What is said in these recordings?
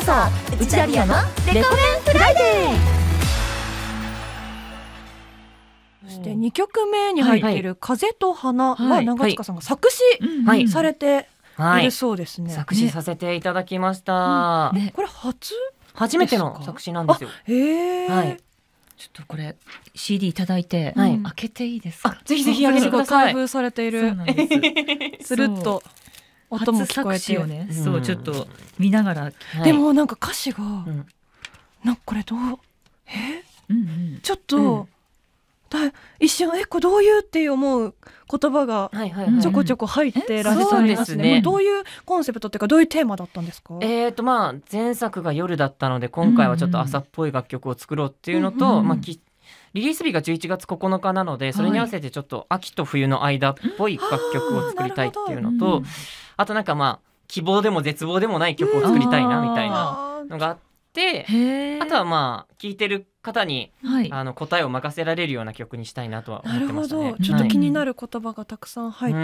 放送内田理也のレコメンフライデーそして2曲目に入っている「風と花」は長塚さんが作詞されているそうですね。作詞させていただきました。ねね、これ初初めての作詞なんですよ。えー、はい。ちょっとこれ CD いただいて、はい、開けていいですか。ぜひぜひ開けてください。開封されている。するっと。音も聞こえてよね、そうちょっと見ながら、でもなんか歌詞が、なんかこれどうえ、うんうん、ちょっと、だ一瞬えこれどういうって思う言葉がちょこちょこ入ってらっしゃいますね。どういうコンセプトっていうかどういうテーマだったんですか？えっ、ー、とまあ前作が夜だったので今回はちょっと朝っぽい楽曲を作ろうっていうのと、うんうん、まあきリリース日が11月9日なのでそれに合わせてちょっと秋と冬の間っぽい楽曲を作りたいっていうのと、はいあとなんかまあ希望でも絶望でもない曲を作りたいなみたいなのがあって、あとはまあ聴いてる方に、はい、あの答えを任せられるような曲にしたいなとは思ってましたね。ちょっと気になる言葉がたくさん入っ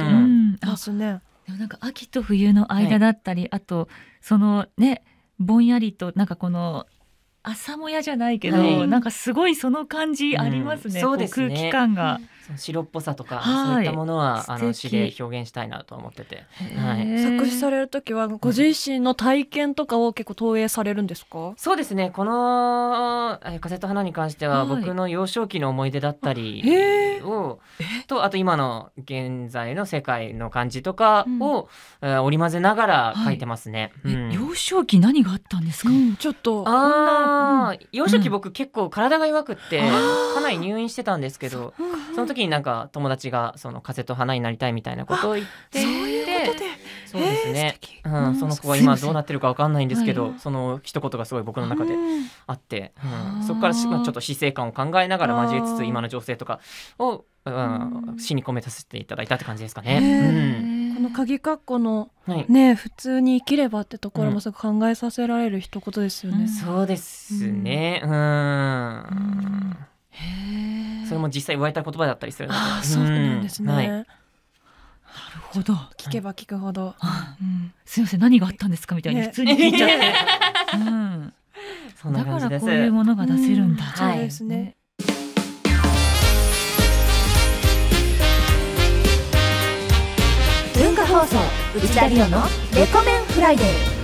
てますね。ううんでもなんか秋と冬の間だったり、はい、あとそのねぼんやりとなんかこの朝もやじゃないけど、はい、なんかすごいその感じありますね、うん、そうですね空気感が。うん白っぽさとか、はい、そういったものはあの詩で表現したいなと思ってて、はい、作詞される時はご自身の体験とかを結構投影されるんですか、うん、そうですねこの「風と花」に関しては僕の幼少期の思い出だったりを、はい、とあと今の現在の世界の感じとかを、うん、織り交ぜながら書いてますね。はいうん少期何があったんですか、うん、ちょっとああ、うん、幼少期僕結構体が弱くってかなり入院してたんですけどその時になんか友達がその風邪と花になりたいみたいなことを言ってそういうことでそうですね、えー、うん、その子は今どうなってるかわかんないんですけど、その一言がすごい僕の中であって、うん、そこからちょっと死生観を考えながら交えつつ今の情勢とかを、うん、死に込めさせていただいたって感じですかね。えー、うんこの鍵括弧の、はい、ね普通に生きればってところもすごく考えさせられる一言ですよね。うん、そうですね。うん。うんそれも実際言われた言葉だったりするので。あそうなんですね。はいなるほど。聞けば聞くほど。うん、すみません、何があったんですかみたいに普通に聞いちゃって。うん。だからこういうものが出せるんだ。そうですね。放送内田理央のレコメンフライデー